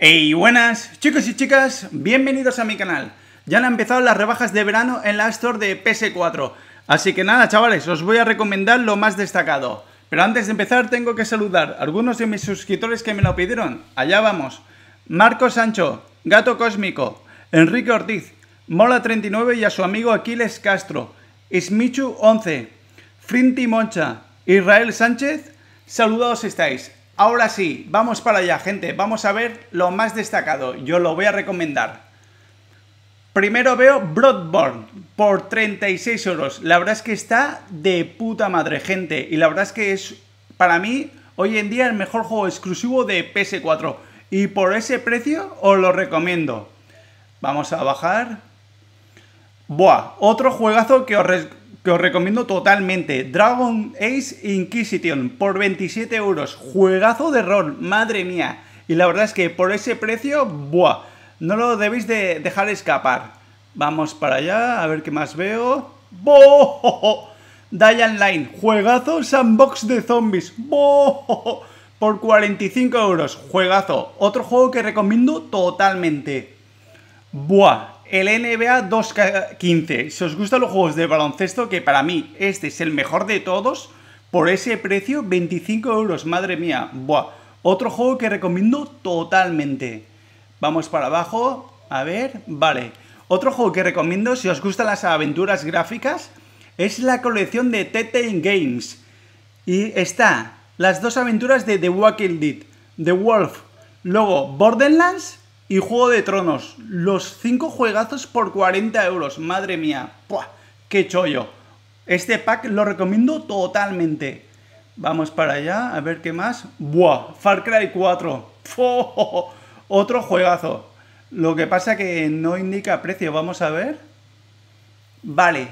Hey, buenas chicos y chicas, bienvenidos a mi canal. Ya han empezado las rebajas de verano en la Store de PS4. Así que nada, chavales, os voy a recomendar lo más destacado. Pero antes de empezar tengo que saludar a algunos de mis suscriptores que me lo pidieron. Allá vamos. Marco Sancho, Gato Cósmico, Enrique Ortiz, Mola39 y a su amigo Aquiles Castro, Ismichu11, Frinty Moncha, Israel Sánchez, saludados estáis. Ahora sí, vamos para allá, gente. Vamos a ver lo más destacado. Yo lo voy a recomendar. Primero veo Bloodborne por 36 euros. La verdad es que está de puta madre, gente. Y la verdad es que es, para mí, hoy en día el mejor juego exclusivo de PS4. Y por ese precio os lo recomiendo. Vamos a bajar. Buah, otro juegazo que os, que os recomiendo totalmente. Dragon Age Inquisition por 27 euros. Juegazo de rol, madre mía. Y la verdad es que por ese precio, ¡buah! No lo debéis de dejar escapar. Vamos para allá, a ver qué más veo. ¡Boh! Dying Line, juegazo sandbox de zombies. ¡Boh! Por 45 euros, juegazo. Otro juego que recomiendo totalmente. Buah, el NBA 2K15. Si os gustan los juegos de baloncesto, que para mí este es el mejor de todos, por ese precio, 25 euros, madre mía. Buah, otro juego que recomiendo totalmente. Vamos para abajo, a ver, vale. Otro juego que recomiendo si os gustan las aventuras gráficas es la colección de Tete Games. Y está las dos aventuras de The Walking Dead, The Wolf, luego Borderlands y Juego de Tronos, los 5 juegazos por 40 euros, madre mía, ¡Puah! ¡Qué chollo! Este pack lo recomiendo totalmente. Vamos para allá, a ver qué más. ¡Buah! Far Cry 4. Otro juegazo. Lo que pasa que no indica precio, vamos a ver. Vale,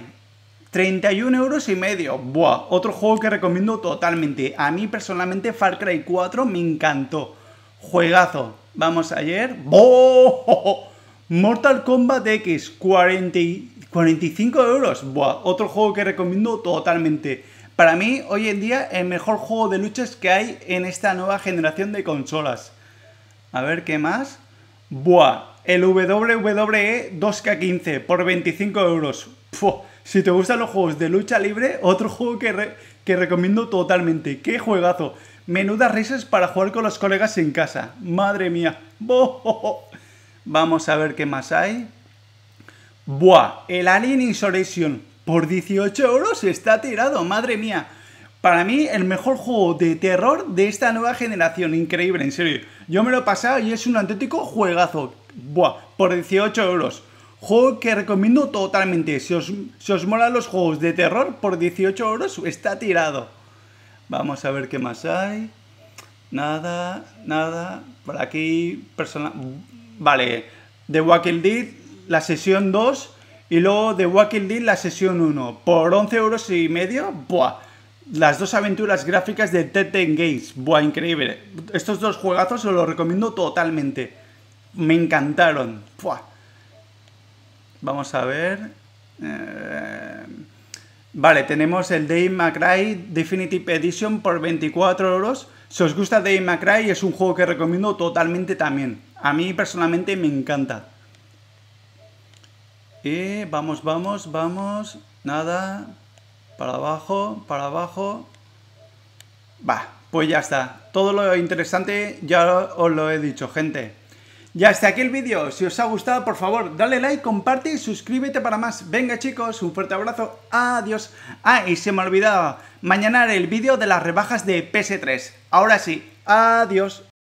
31 euros y medio. Buah, otro juego que recomiendo totalmente. A mí personalmente Far Cry 4 me encantó. Juegazo. Vamos ayer. Mortal Kombat X, 45 euros. Buah, otro juego que recomiendo totalmente. Para mí, hoy en día, el mejor juego de luchas que hay en esta nueva generación de consolas. A ver, ¿qué más? Buah, el WWE 2K15 por 25 euros. si te gustan los juegos de lucha libre, otro juego que, que recomiendo totalmente. ¡Qué juegazo! Menudas risas para jugar con los colegas en casa. Madre mía. Vamos a ver qué más hay. Buah, el Alien Insolation por 18 euros está tirado, madre mía. Para mí, el mejor juego de terror de esta nueva generación. Increíble, en serio. Yo me lo he pasado y es un auténtico juegazo. Buah, por 18 euros. Juego que recomiendo totalmente. Si os, si os molan los juegos de terror, por 18 euros está tirado. Vamos a ver qué más hay. Nada, nada. Por aquí, Vale, The Walking Dead, la sesión 2. Y luego The Walking Dead, la sesión 1. Por 11 euros y medio, ¡buah! Las dos aventuras gráficas de Teten Games. Buah, increíble. Estos dos juegazos os los recomiendo totalmente. Me encantaron. ¡Buah! Vamos a ver. Eh... Vale, tenemos el Dave McRae Definitive Edition por 24 euros. Si os gusta Dave McRae, es un juego que recomiendo totalmente también. A mí personalmente me encanta. Y vamos, vamos, vamos. Nada. Para abajo, para abajo. Va, pues ya está. Todo lo interesante ya os lo he dicho, gente. Ya hasta aquí el vídeo. Si os ha gustado, por favor, dale like, comparte y suscríbete para más. Venga chicos, un fuerte abrazo. Adiós. Ah, y se me olvidaba. Mañana el vídeo de las rebajas de PS3. Ahora sí. Adiós.